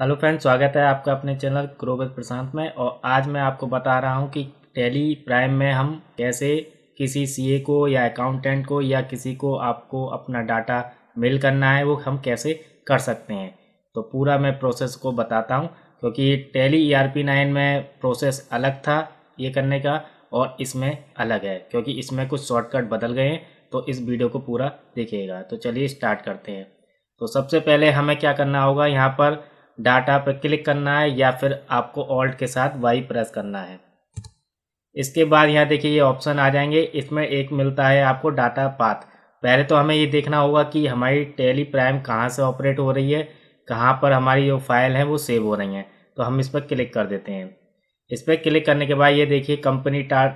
hello friends स्वागत है आपका अपने चैनल ग्रोबल प्रशांत में और आज मैं आपको बता रहा हूं कि टेली प्राइम में हम कैसे किसी सीए को या अकाउंटेंट को या किसी को आपको अपना डाटा मेल करना है वो हम कैसे कर सकते हैं तो पूरा मैं प्रोसेस को बताता हूं क्योंकि Tally E R P nine में प्रोसेस अलग था ये करने का और इसमें अलग है क्योंकि इसमें कुछ शॉर्टकट बदल गए हैं तो इस वीडियो को पूरा देखिएगा तो चलिए स्टार्ट करते हैं तो सबसे पहले हमें क्या करना होगा यहाँ पर डाटा पर क्लिक करना है या फिर आपको ऑल्ट के साथ वाई प्रेस करना है इसके बाद यहाँ देखिए ये ऑप्शन आ जाएंगे इसमें एक मिलता है आपको डाटा पाथ पहले तो हमें ये देखना होगा कि हमारी टेली प्राइम कहाँ से ऑपरेट हो रही है कहाँ पर हमारी जो फाइल है वो सेव हो रही हैं तो हम इस पर क्लिक कर देते हैं इस पर क्लिक करने के बाद ये देखिए कंपनी डा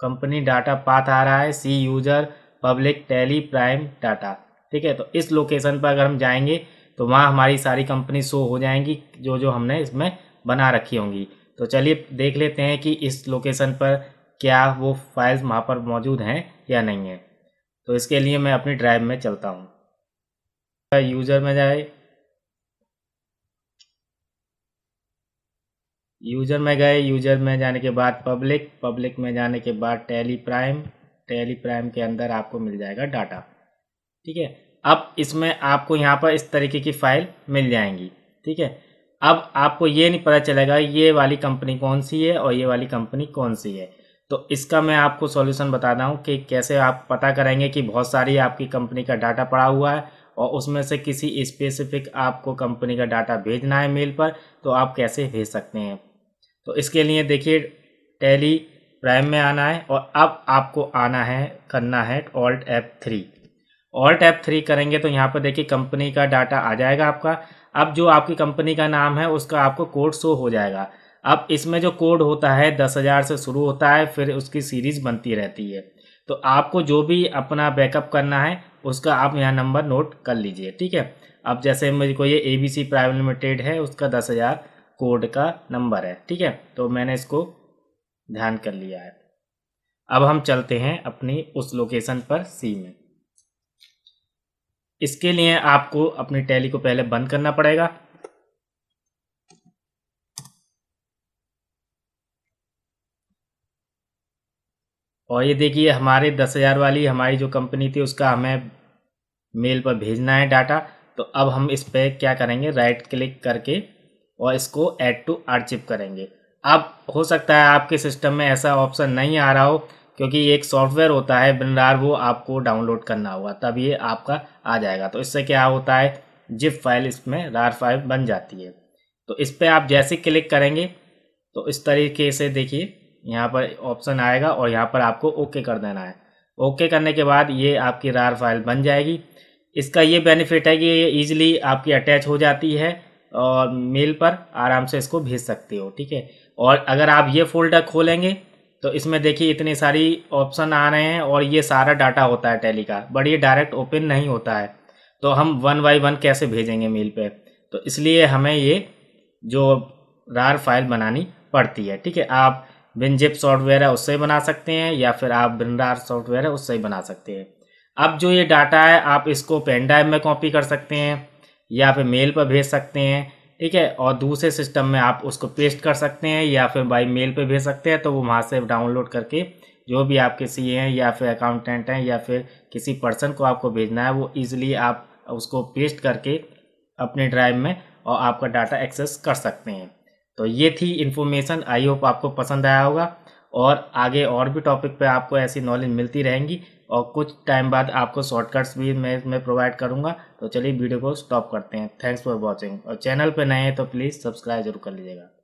कंपनी डाटा पाथ आ रहा है C user public Tally Prime data ठीक है तो इस लोकेशन पर अगर हम जाएंगे तो वहाँ हमारी सारी कंपनी शो हो जाएंगी जो जो हमने इसमें बना रखी होंगी तो चलिए देख लेते हैं कि इस लोकेशन पर क्या वो फाइल्स वहाँ पर मौजूद हैं या नहीं है तो इसके लिए मैं अपनी ड्राइव में चलता हूँ यूज़र में जाए यूजर में गए यूजर में जाने के बाद पब्लिक पब्लिक में जाने के बाद टेली प्राइम टेली प्राइम के अंदर आपको मिल जाएगा डाटा ठीक है अब इसमें आपको यहाँ पर इस तरीके की फ़ाइल मिल जाएंगी ठीक है अब आपको ये नहीं पता चलेगा ये वाली कंपनी कौन सी है और ये वाली कंपनी कौन सी है तो इसका मैं आपको सॉल्यूशन बता रहा हूँ कि कैसे आप पता करेंगे कि बहुत सारी आपकी कंपनी का डाटा पड़ा हुआ है और उसमें से किसी स्पेसिफिक आपको कंपनी का डाटा भेजना है मेल पर तो आप कैसे भेज सकते हैं तो इसके लिए देखिए टेली प्राइम में आना है और अब आपको आना है करना है ऑल्ट एप थ्री और टैप थ्री करेंगे तो यहाँ पर देखिए कंपनी का डाटा आ जाएगा आपका अब जो आपकी कंपनी का नाम है उसका आपको कोड शो हो जाएगा अब इसमें जो कोड होता है दस हज़ार से शुरू होता है फिर उसकी सीरीज़ बनती रहती है तो आपको जो भी अपना बैकअप करना है उसका आप यहाँ नंबर नोट कर लीजिए ठीक है अब जैसे मेरे को ये A B C private limited है उसका दस हज़ार कोड का नंबर है ठीक है तो मैंने इसको ध्यान कर लिया है अब हम चलते हैं अपनी उस लोकेशन पर सी में इसके लिए आपको अपनी टैली को पहले बंद करना पड़ेगा और ये देखिए हमारे दस हज़ार वाली हमारी जो कंपनी थी उसका हमें मेल पर भेजना है डाटा तो अब हम इस पर क्या करेंगे राइट क्लिक करके और इसको ऐड टू आर्चिप करेंगे अब हो सकता है आपके सिस्टम में ऐसा ऑप्शन नहीं आ रहा हो क्योंकि एक सॉफ्टवेयर होता है बिनरार वो आपको डाउनलोड करना होगा तब ये आपका आ जाएगा तो इससे क्या होता है जिप फाइल इसमें रार फाइल बन जाती है तो इस पर आप जैसे क्लिक करेंगे तो इस तरीके से देखिए यहाँ पर ऑप्शन आएगा और यहाँ पर आपको ओके कर देना है ओके करने के बाद ये आपकी रार फाइल बन जाएगी इसका ये बेनिफिट है कि ये ईजिली आपकी अटैच हो जाती है और मेल पर आराम से इसको भेज सकते हो ठीक है और अगर आप ये फोल्डर खोलेंगे तो इसमें देखिए इतनी सारी ऑप्शन आ रहे हैं और ये सारा डाटा होता है टैली का बट ये डायरेक्ट ओपन नहीं होता है तो हम वन बाई वन कैसे भेजेंगे मेल पे तो इसलिए हमें ये जो रार फाइल बनानी पड़ती है ठीक है आप बिनजिप सॉफ्टवेयर है उससे बना सकते हैं या फिर आप बिनरार सॉफ्टवेयर है उससे बना सकते हैं अब जो ये डाटा है आप इसको पेन ड्राइव में कॉपी कर सकते हैं या फिर मेल पर भेज सकते हैं ठीक है और दूसरे सिस्टम में आप उसको पेस्ट कर सकते हैं या फिर बाई मेल पे भेज सकते हैं तो वो वहाँ से डाउनलोड करके जो भी आपके सी हैं या फिर अकाउंटेंट हैं या फिर किसी पर्सन को आपको भेजना है वो ईज़िली आप उसको पेस्ट करके अपने ड्राइव में और आपका डाटा एक्सेस कर सकते हैं तो ये थी इन्फॉर्मेशन आई होप आपको पसंद आया होगा और आगे और भी टॉपिक पे आपको ऐसी नॉलेज मिलती रहेंगी और कुछ टाइम बाद आपको शॉर्टकट्स भी मैं इसमें प्रोवाइड करूँगा तो चलिए वीडियो को स्टॉप करते हैं थैंक्स फॉर वॉचिंग और चैनल पर नए हैं तो प्लीज़ सब्सक्राइब जरूर कर लीजिएगा